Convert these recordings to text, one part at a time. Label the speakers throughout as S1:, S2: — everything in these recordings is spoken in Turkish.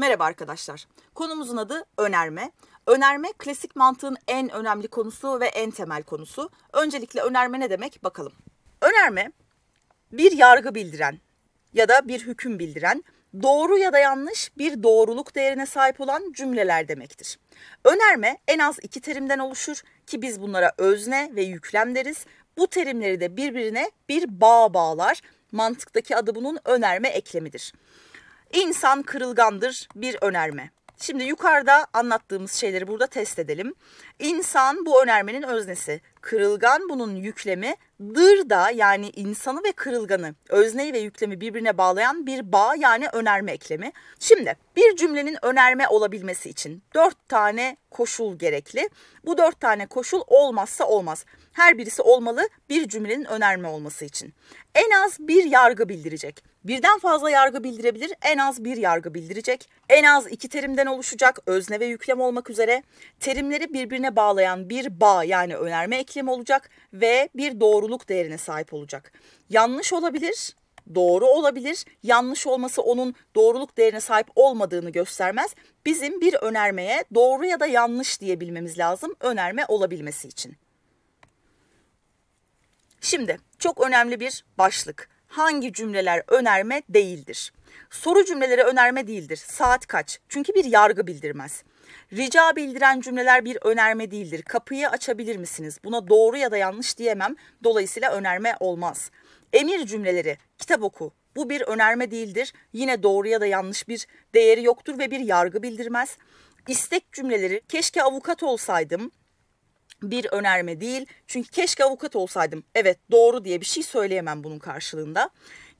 S1: Merhaba arkadaşlar. Konumuzun adı önerme. Önerme klasik mantığın en önemli konusu ve en temel konusu. Öncelikle önerme ne demek bakalım. Önerme bir yargı bildiren ya da bir hüküm bildiren doğru ya da yanlış bir doğruluk değerine sahip olan cümleler demektir. Önerme en az iki terimden oluşur ki biz bunlara özne ve yüklem deriz. Bu terimleri de birbirine bir bağ bağlar. Mantıktaki adı bunun önerme eklemidir. İnsan kırılgandır bir önerme. Şimdi yukarıda anlattığımız şeyleri burada test edelim. İnsan bu önermenin öznesi. Kırılgan bunun yüklemi dır da yani insanı ve kırılganı, özneyi ve yüklemi birbirine bağlayan bir bağ yani önerme eklemi. Şimdi bir cümlenin önerme olabilmesi için dört tane koşul gerekli. Bu dört tane koşul olmazsa olmaz. Her birisi olmalı bir cümlenin önerme olması için. En az bir yargı bildirecek. Birden fazla yargı bildirebilir, en az bir yargı bildirecek. En az iki terimden oluşacak, özne ve yüklem olmak üzere. Terimleri birbirine bağlayan bir bağ yani önerme eklemi iklim olacak ve bir doğruluk değerine sahip olacak. Yanlış olabilir, doğru olabilir. Yanlış olması onun doğruluk değerine sahip olmadığını göstermez. Bizim bir önermeye doğru ya da yanlış diyebilmemiz lazım önerme olabilmesi için. Şimdi çok önemli bir başlık. Hangi cümleler önerme değildir? Soru cümleleri önerme değildir. Saat kaç? Çünkü bir yargı bildirmez. Rica bildiren cümleler bir önerme değildir. Kapıyı açabilir misiniz? Buna doğru ya da yanlış diyemem. Dolayısıyla önerme olmaz. Emir cümleleri, kitap oku. Bu bir önerme değildir. Yine doğru ya da yanlış bir değeri yoktur ve bir yargı bildirmez. İstek cümleleri, keşke avukat olsaydım, bir önerme değil. Çünkü keşke avukat olsaydım. Evet doğru diye bir şey söyleyemem bunun karşılığında.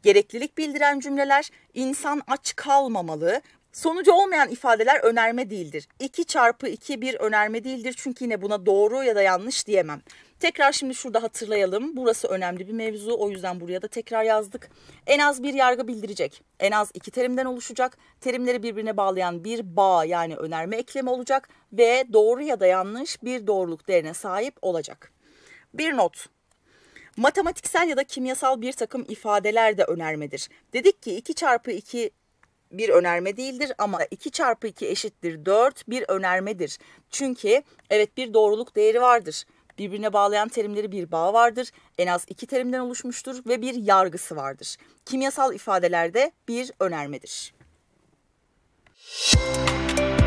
S1: Gereklilik bildiren cümleler insan aç kalmamalı, Sonucu olmayan ifadeler önerme değildir. 2 çarpı 2 bir önerme değildir çünkü yine buna doğru ya da yanlış diyemem. Tekrar şimdi şurada hatırlayalım. Burası önemli bir mevzu o yüzden buraya da tekrar yazdık. En az bir yargı bildirecek. En az iki terimden oluşacak. Terimleri birbirine bağlayan bir bağ yani önerme ekleme olacak. Ve doğru ya da yanlış bir doğruluk değerine sahip olacak. Bir not. Matematiksel ya da kimyasal bir takım ifadeler de önermedir. Dedik ki 2 çarpı 2 bir önerme değildir ama 2 çarpı 2 eşittir 4 bir önermedir. Çünkü evet bir doğruluk değeri vardır. Birbirine bağlayan terimleri bir bağ vardır. En az iki terimden oluşmuştur ve bir yargısı vardır. Kimyasal ifadelerde bir önermedir. Müzik